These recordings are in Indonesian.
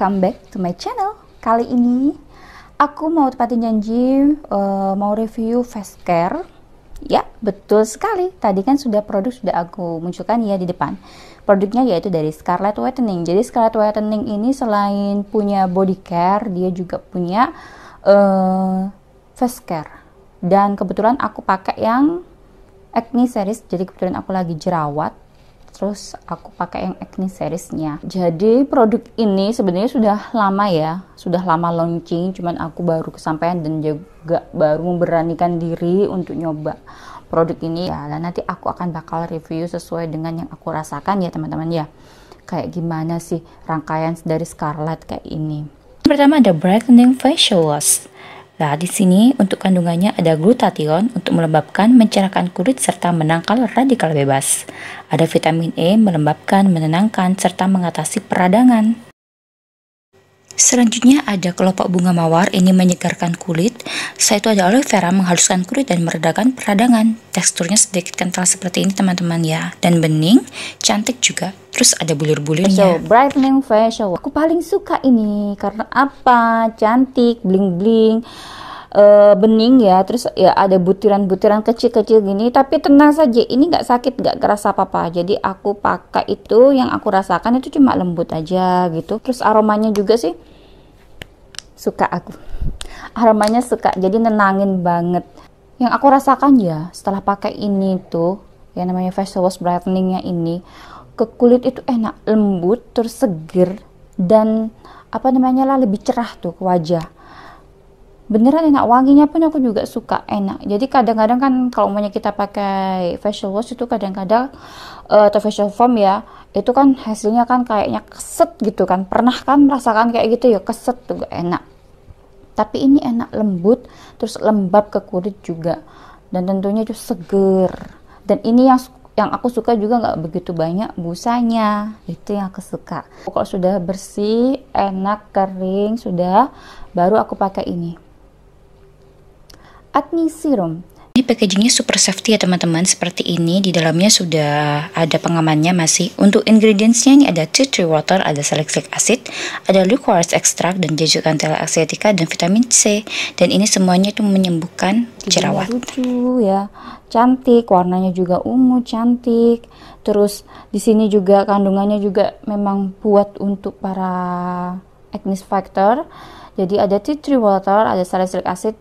welcome back to my channel. Kali ini aku mau tepatin janji uh, mau review face care. Ya, betul sekali. Tadi kan sudah produk sudah aku munculkan ya di depan. Produknya yaitu dari Scarlett Whitening. Jadi Scarlett Whitening ini selain punya body care, dia juga punya uh, face care. Dan kebetulan aku pakai yang acne series. Jadi kebetulan aku lagi jerawat terus aku pakai yang acne seriesnya jadi produk ini sebenarnya sudah lama ya sudah lama launching cuman aku baru kesampaian dan juga baru memberanikan diri untuk nyoba produk ini ya dan nanti aku akan bakal review sesuai dengan yang aku rasakan ya teman-teman ya kayak gimana sih rangkaian dari Scarlett kayak ini pertama ada brightening facial wash Nah, di sini untuk kandungannya ada glutathione untuk melembabkan, mencerahkan kulit serta menangkal radikal bebas. Ada vitamin E melembabkan, menenangkan serta mengatasi peradangan. Selanjutnya ada kelopak bunga mawar, ini menyegarkan kulit. Setelah itu ada aloe vera menghaluskan kulit dan meredakan peradangan. Teksturnya sedikit kental seperti ini teman-teman ya. Dan bening, cantik juga. Terus ada bulir-bulirnya. So, brightening facial. Aku paling suka ini karena apa? Cantik, bling-bling uh, bening ya terus ya ada butiran-butiran kecil-kecil gini tapi tenang saja ini nggak sakit nggak kerasa apa-apa jadi aku pakai itu yang aku rasakan itu cuma lembut aja gitu terus aromanya juga sih suka aku aromanya suka jadi nenangin banget yang aku rasakan ya setelah pakai ini tuh yang namanya facial wash brighteningnya ini ke kulit itu enak lembut terus seger dan apa namanya lah lebih cerah tuh ke wajah beneran enak wanginya pun aku juga suka enak jadi kadang-kadang kan kalau umumnya kita pakai facial wash itu kadang-kadang uh, atau facial foam ya itu kan hasilnya kan kayaknya keset gitu kan pernah kan merasakan kayak gitu ya keset juga enak tapi ini enak lembut terus lembab ke kulit juga dan tentunya itu seger dan ini yang yang aku suka juga nggak begitu banyak busanya itu yang aku suka kalau sudah bersih enak kering sudah baru aku pakai ini acne serum. Ini packagingnya super safety ya teman-teman Seperti ini di dalamnya sudah ada pengamannya masih Untuk ingredientsnya ini ada tea tree water, ada salicylic acid Ada liquorice extract dan jejuk antela asiatica dan vitamin C Dan ini semuanya itu menyembuhkan jerawat Lucu ya, cantik, warnanya juga ungu, cantik Terus di sini juga kandungannya juga memang buat untuk para acne factor Jadi ada tea tree water, ada salicylic acid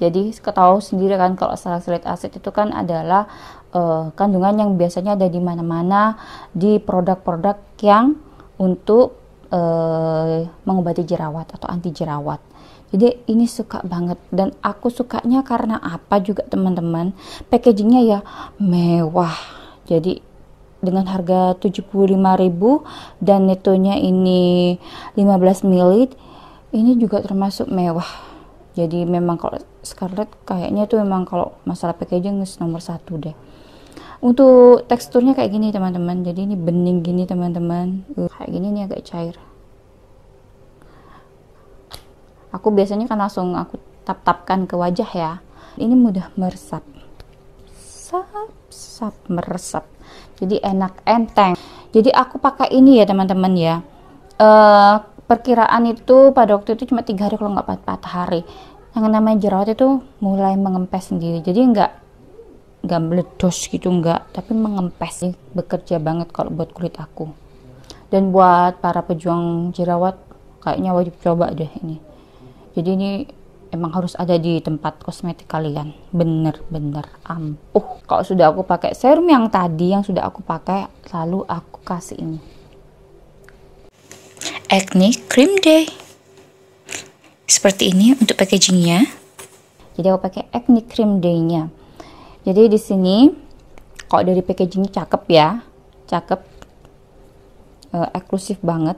jadi ketahu sendiri kan kalau salicylic acid itu kan adalah uh, kandungan yang biasanya ada di mana-mana di produk-produk yang untuk uh, mengobati jerawat atau anti jerawat. Jadi ini suka banget dan aku sukanya karena apa juga teman-teman? Packagingnya ya mewah. Jadi dengan harga 75.000 dan netonya ini 15 ml ini juga termasuk mewah jadi memang kalau Scarlett kayaknya tuh memang kalau masalah packaging nomor satu deh untuk teksturnya kayak gini teman-teman jadi ini bening gini teman-teman uh, kayak gini ini agak cair aku biasanya kan langsung aku tap-tapkan ke wajah ya ini mudah meresap sap sap meresap jadi enak enteng jadi aku pakai ini ya teman-teman ya uh, perkiraan itu pada waktu itu cuma tiga hari kalau nggak empat hari yang namanya jerawat itu mulai mengempes sendiri jadi nggak nggak meledos gitu nggak tapi mengempes sih bekerja banget kalau buat kulit aku dan buat para pejuang jerawat kayaknya wajib coba deh ini jadi ini emang harus ada di tempat kosmetik kalian bener-bener ampuh kalau sudah aku pakai serum yang tadi yang sudah aku pakai lalu aku kasih ini Acne Cream Day. Seperti ini untuk packagingnya. Jadi aku pakai Acne Cream Day-nya. Jadi di sini kok dari packagingnya cakep ya, cakep, uh, eksklusif banget.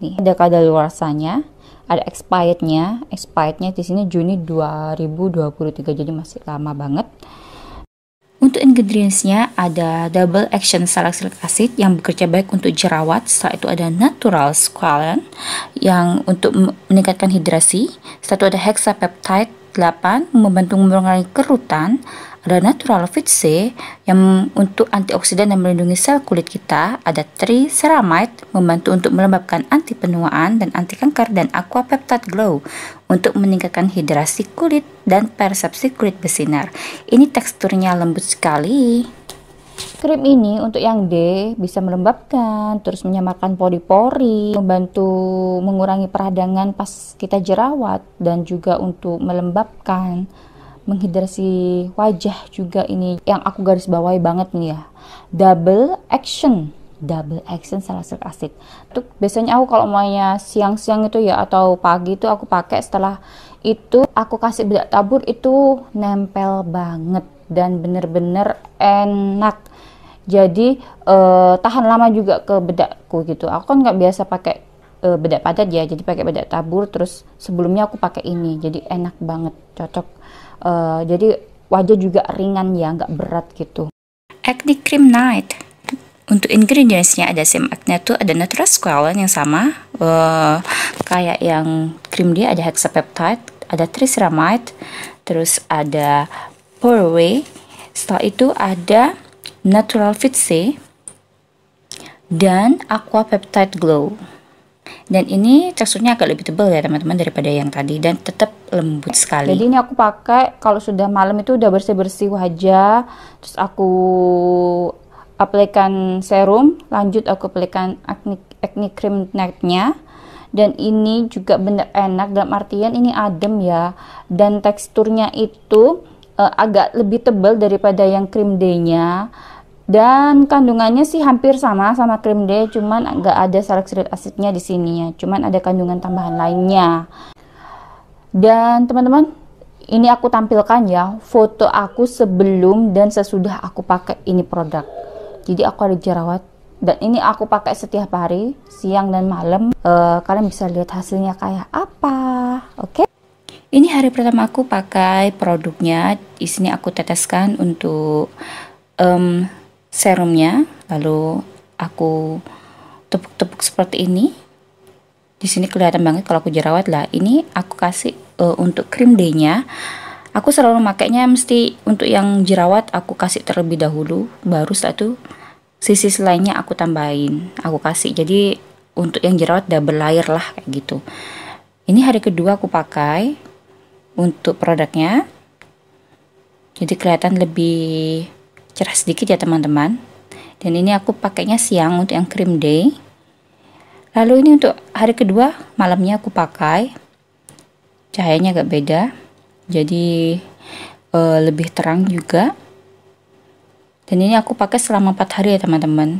Nih ada kadaluarsanya, ada expirednya, expirednya di sini Juni 2023 jadi masih lama banget. Untuk ingredientsnya ada double action salicylic acid yang bekerja baik untuk jerawat, setelah itu ada natural squalene yang untuk meningkatkan hidrasi, setelah itu ada hexapeptide 8. Membantu mengurangi kerutan. Ada natural vitamin C yang untuk antioksidan dan melindungi sel kulit kita. Ada tri ceramide membantu untuk melembabkan anti penuaan dan anti kanker dan aqua peptide glow untuk meningkatkan hidrasi kulit dan persepsi kulit bersinar. Ini teksturnya lembut sekali. Krim ini untuk yang D bisa melembabkan, terus menyamarkan pori-pori, membantu mengurangi peradangan pas kita jerawat dan juga untuk melembabkan menghidrasi wajah juga ini yang aku garis bawahi banget nih ya. Double action double action salah satu asik Tuh biasanya aku kalau maunya siang-siang itu ya atau pagi itu aku pakai setelah itu aku kasih bedak tabur itu nempel banget dan bener-bener enak jadi eh, tahan lama juga ke bedakku gitu aku kan nggak biasa pakai eh, bedak padat ya jadi pakai bedak tabur terus sebelumnya aku pakai ini jadi enak banget cocok eh, jadi wajah juga ringan ya nggak berat gitu acne cream night untuk ingredientsnya ada same acne tuh ada natural squalene yang sama uh, kayak yang cream dia ada hexapeptide ada triceramide terus ada purway setelah itu ada Natural Fit C dan Aqua Peptide Glow dan ini teksturnya agak lebih tebal ya teman-teman daripada yang tadi dan tetap lembut sekali jadi ini aku pakai kalau sudah malam itu udah bersih-bersih wajah terus aku aplikan serum lanjut aku aplikan acne, acne cream nightnya dan ini juga bener enak dalam artian ini adem ya dan teksturnya itu uh, agak lebih tebal daripada yang krim D-nya dan kandungannya sih hampir sama sama krim D cuman nggak ada salicylic acidnya di sini ya cuman ada kandungan tambahan lainnya dan teman-teman ini aku tampilkan ya foto aku sebelum dan sesudah aku pakai ini produk jadi aku ada jerawat dan ini aku pakai setiap hari siang dan malam e, kalian bisa lihat hasilnya kayak apa oke okay? Ini hari pertama aku pakai produknya. Di sini aku teteskan untuk um, serumnya, lalu aku tepuk-tepuk seperti ini. Di sini kelihatan banget kalau aku jerawat lah. Ini aku kasih uh, untuk krim D-nya. Aku selalu makainya mesti untuk yang jerawat aku kasih terlebih dahulu, baru setelah itu sisi selainnya aku tambahin, aku kasih. Jadi untuk yang jerawat double layer lah kayak gitu. Ini hari kedua aku pakai, untuk produknya jadi kelihatan lebih cerah sedikit ya teman-teman dan ini aku pakainya siang untuk yang cream day lalu ini untuk hari kedua malamnya aku pakai cahayanya agak beda jadi e, lebih terang juga dan ini aku pakai selama 4 hari ya teman-teman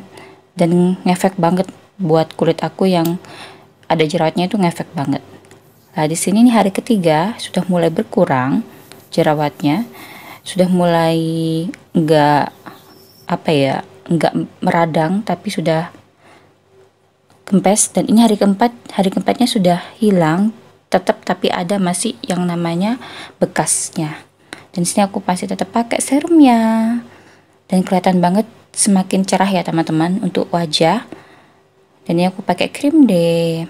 dan ngefek banget buat kulit aku yang ada jerawatnya itu ngefek banget Nah, di sini nih hari ketiga sudah mulai berkurang jerawatnya. Sudah mulai enggak apa ya, enggak meradang tapi sudah kempes dan ini hari keempat, hari keempatnya sudah hilang tetap tapi ada masih yang namanya bekasnya. Dan sini aku pasti tetap pakai serumnya. Dan kelihatan banget semakin cerah ya teman-teman untuk wajah. Dan ini aku pakai krim deh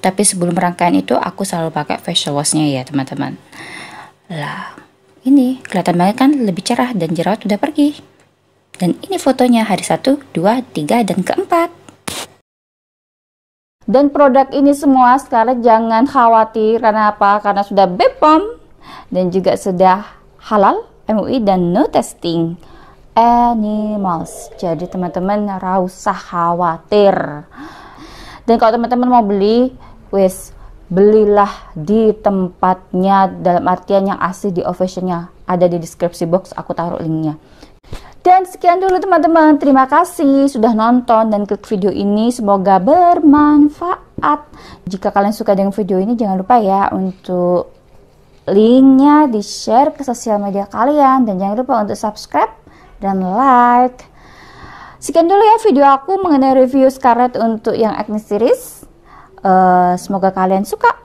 tapi sebelum rangkaian itu aku selalu pakai facial washnya ya teman-teman lah ini kelihatan banget kan lebih cerah dan jerawat udah pergi dan ini fotonya hari 1, 2, 3, dan keempat dan produk ini semua sekarang jangan khawatir karena apa? Karena sudah BPOM dan juga sudah halal MUI dan no testing animals. Jadi teman-teman rausah khawatir. Dan kalau teman-teman mau beli wis belilah di tempatnya dalam artian yang asli di officialnya ada di deskripsi box aku taruh linknya dan sekian dulu teman-teman terima kasih sudah nonton dan klik video ini semoga bermanfaat jika kalian suka dengan video ini jangan lupa ya untuk linknya di share ke sosial media kalian dan jangan lupa untuk subscribe dan like sekian dulu ya video aku mengenai review Scarlett untuk yang acne series Eh, semoga kalian suka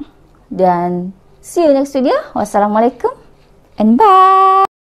dan see you next video. Wassalamualaikum and bye.